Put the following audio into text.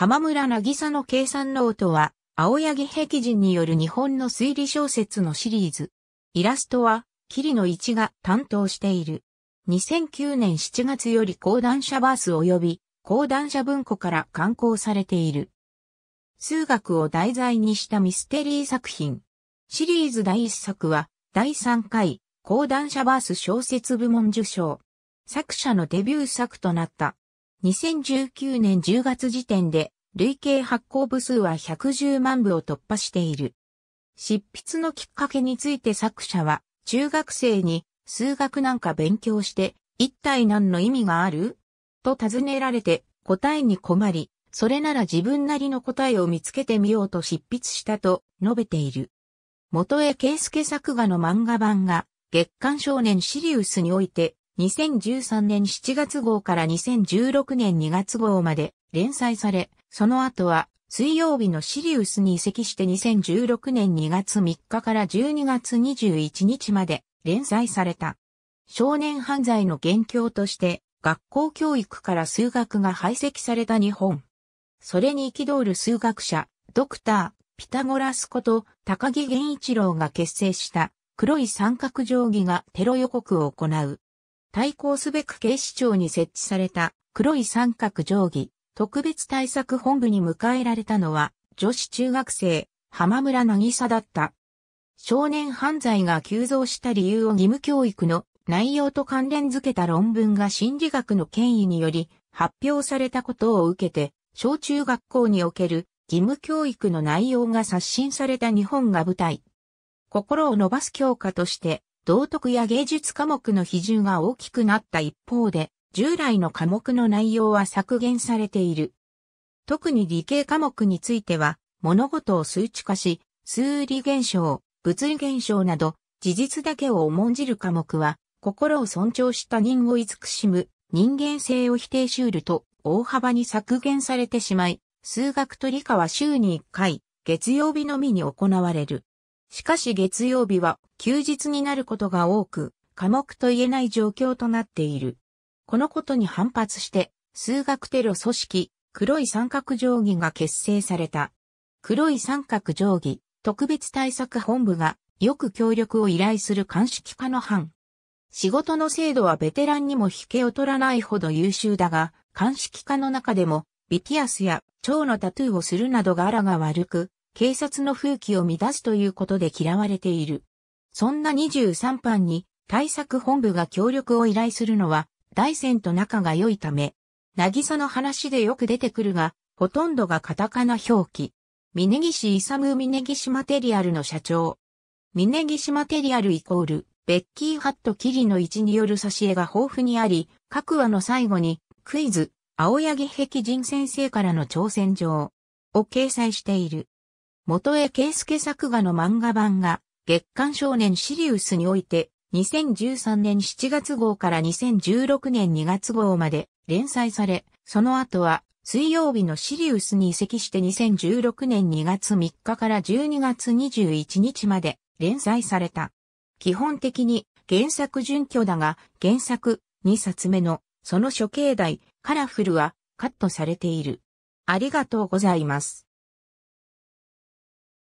浜村渚の計算ノートは、青柳壁人による日本の推理小説のシリーズ。イラストは、霧の一が担当している。2009年7月より講談社バース及び、講談社文庫から刊行されている。数学を題材にしたミステリー作品。シリーズ第1作は、第3回、講談社バース小説部門受賞。作者のデビュー作となった。2019年10月時点で累計発行部数は110万部を突破している。執筆のきっかけについて作者は、中学生に数学なんか勉強して一体何の意味があると尋ねられて答えに困り、それなら自分なりの答えを見つけてみようと執筆したと述べている。元江圭介作画の漫画版が月刊少年シリウスにおいて2013年7月号から2016年2月号まで連載され、その後は水曜日のシリウスに移籍して2016年2月3日から12月21日まで連載された。少年犯罪の元凶として学校教育から数学が排斥された日本。それに憤る数学者、ドクター、ピタゴラスこと高木源一郎が結成した黒い三角定規がテロ予告を行う。対抗すべく警視庁に設置された黒い三角定規特別対策本部に迎えられたのは女子中学生浜村渚だった。少年犯罪が急増した理由を義務教育の内容と関連づけた論文が心理学の権威により発表されたことを受けて、小中学校における義務教育の内容が刷新された日本が舞台。心を伸ばす教科として道徳や芸術科目の比重が大きくなった一方で、従来の科目の内容は削減されている。特に理系科目については、物事を数値化し、数理現象、物理現象など、事実だけを重んじる科目は、心を尊重した人を慈しむ、人間性を否定しうると、大幅に削減されてしまい、数学と理科は週に1回、月曜日のみに行われる。しかし月曜日は休日になることが多く、科目と言えない状況となっている。このことに反発して、数学テロ組織、黒い三角定規が結成された。黒い三角定規、特別対策本部が、よく協力を依頼する鑑識課の班。仕事の精度はベテランにも引けを取らないほど優秀だが、鑑識課の中でも、ビティアスや蝶のタトゥーをするなどが柄が悪く、警察の風紀を乱すということで嫌われている。そんな23班に対策本部が協力を依頼するのは、大戦と仲が良いため、渚の話でよく出てくるが、ほとんどがカタカナ表記。峯岸勇峯岸マテリアルの社長。峯岸マテリアルイコール、ベッキー・ハット・キリの位置による挿絵が豊富にあり、各話の最後に、クイズ、青柳壁人先生からの挑戦状を掲載している。元江圭介作画の漫画版が、月刊少年シリウスにおいて、2013年7月号から2016年2月号まで連載され、その後は水曜日のシリウスに移籍して2016年2月3日から12月21日まで連載された。基本的に原作準拠だが、原作2冊目のその処刑題カラフルはカットされている。ありがとうございます。